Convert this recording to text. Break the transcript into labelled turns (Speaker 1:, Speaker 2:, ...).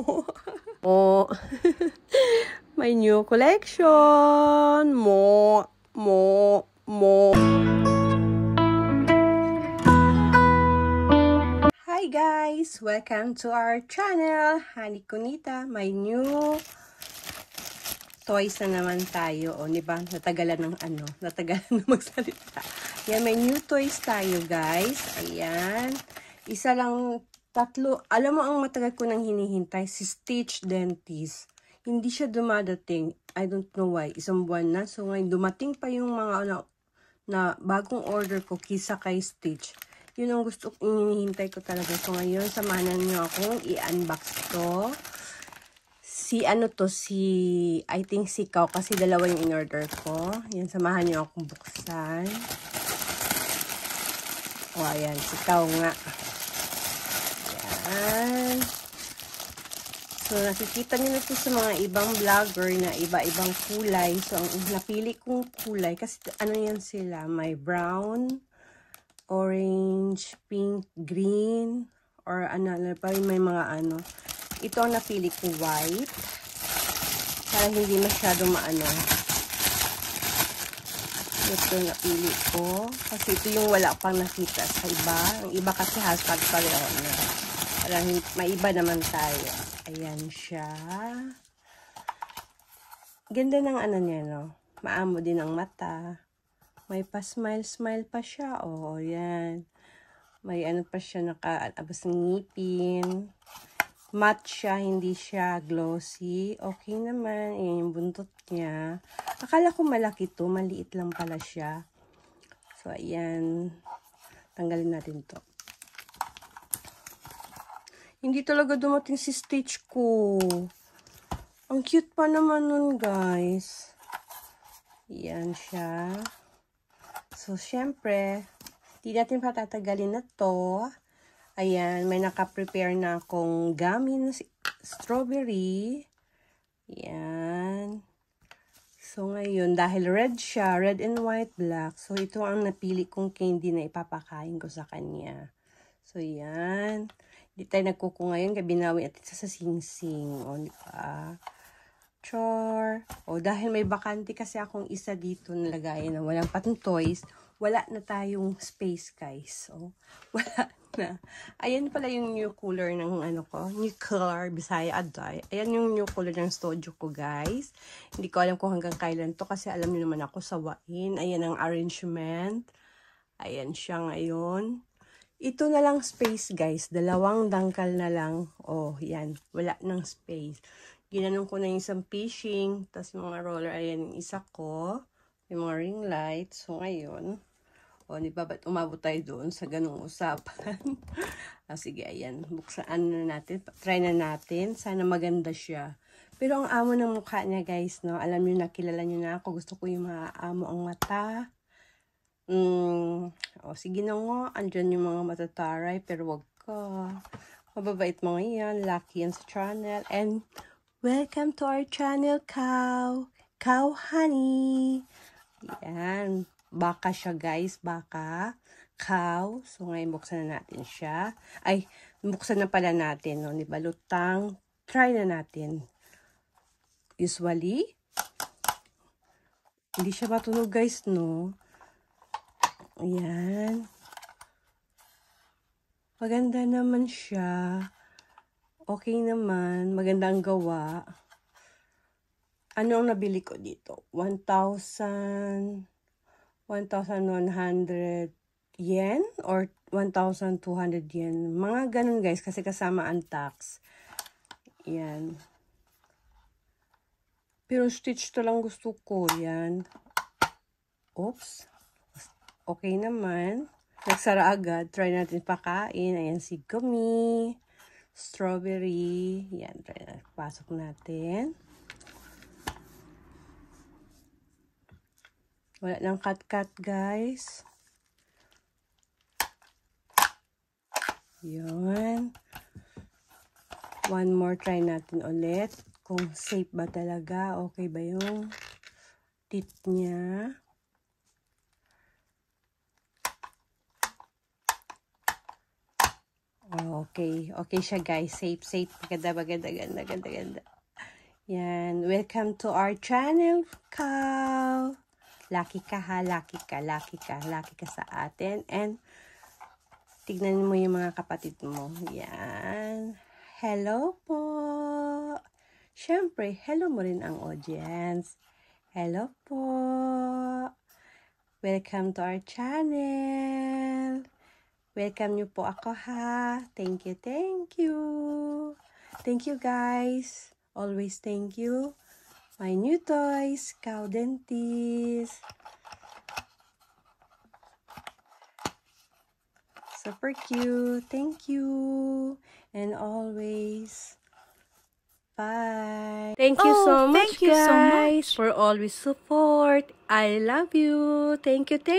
Speaker 1: Mo. My new collection. Mo. Mo. Mo. Hi guys! Welcome to our channel. Honey Kunita. My new toys na naman tayo. O, di ba? Natagalan ng ano. Natagalan ng magsalita. Yan, may new toys tayo guys. Ayan. Isa lang Tatlo, alam mo ang matagal ko nang hinihintay, si Stitch Dentist. Hindi siya dumadating. I don't know why. Isang buwan na. So ngayon, dumating pa yung mga na, ano, na bagong order ko kisa kay Stitch. Yun ang gusto kong hinihintay ko talaga. So ngayon, samanan niyo akong i-unbox to. Si ano to, si, I think si Kao, kasi dalawa yung in-order ko. Yan, samahan niyo akong buksan. O, ayan, si Kao nga. Ayan. So, nakikita niyo na po sa mga ibang vlogger na iba-ibang kulay. So, ang napili kong kulay, kasi ano yan sila? May brown, orange, pink, green, or ano, ano pa may mga ano. Ito ang napili ko, white. Para hindi masyado maano. Ito ang napili ko. Kasi ito yung wala pang nakita sa iba. Ang iba kasi hashtag pareho na. Alam, may iba naman tayo. Ayan siya. Ganda ng ano niya, no? Maamo din ang mata. May pa-smile-smile pa siya. O, oh, yan. May ano pa siya, nakaabas ng ngipin. Matte siya, hindi siya glossy. Okay naman. Ayan yung buntot niya. Akala ko malaki to. Maliit lang pala siya. So, ayan. Tanggalin natin to. Hindi talaga dumating si stitch ko. Ang cute pa naman nun, guys. Yan siya. So, syempre, hindi natin patatagalin na to. Ayan, may nakaprepare na akong gamin strawberry. Yan. So, ngayon, dahil red siya, red and white black, so ito ang napili kong candy na ipapakain ko sa kanya. So, yan. Di tayo nagkuko ngayon. Binawi natin sa singsing. O, di ba? Char. O, dahil may bakante kasi akong isa dito nalagay na walang patong toys, wala na tayong space, guys. O, wala na. Ayan pala yung new cooler ng ano ko. New color, Bisaya Aday. Ayan yung new cooler ng studio ko, guys. Hindi ko alam kung hanggang kailan to kasi alam niyo naman ako sawain. Ayan ang arrangement. Ayan siya ngayon. Ito na lang space guys. Dalawang dangkal na lang. Oh, yan. Wala ng space. Ginanong ko na yung isang fishing. Tapos yung mga roller, ayan yung isa ko. Yung mga ring light. So, ngayon. O, oh, di ba? Ba't umabot tayo doon sa ganung usapan? ah, sige, ayan. Buksan ano na natin. Try na natin. Sana maganda siya. Pero ang amo ng mukha niya guys, no? Alam niyo nakilala niyo na ako. Gusto ko yung mga amo ang mata Mm, oh, sige na nga, andyan yung mga matataray, pero wag ka. Mababait mga yan, lucky yan sa channel. And welcome to our channel, Cow. Cow Honey. Yan, baka siya guys, baka. Cow. So ngayon buksan na natin siya. Ay, buksan na pala natin, no? Di ba? Lutang. Try na natin. Usually, hindi siya matunog guys, no? Ayan. Maganda naman siya. Okay naman. Maganda ang gawa. Ano ang nabili ko dito? 1,000 1,100 yen or 1,200 yen. Mga ganun guys kasi kasama ang tax. Yan. Pero stitch to lang gusto ko. Yan. Oops. Okay naman. Nagsara agad. Try natin pakain. Ayan si gummy. Strawberry. Ayan. Try natin. Pasok natin. Wala ng cut-cut guys. Yun. One more try natin ulit. Kung safe ba talaga. Okay ba yung tip niya. Oh, okay. Okay siya, guys. Safe, safe. Maganda, maganda, ganda, ganda, ganda. Yan. Welcome to our channel, Cow. Lucky ka, ha? Lucky ka, lucky ka. Lucky ka sa atin. And, tignan mo yung mga kapatid mo. Yan. Hello po. Siyempre, hello mo rin ang audience. Hello po. Welcome to our channel. Welcome nyo po ako ha. Thank you, thank you. Thank you guys. Always thank you. My new toys, cow dentist. Super cute. Thank you. And always Bye. Thank you oh, so much, thank you guys, so much. for always support. I love you. Thank you. Thank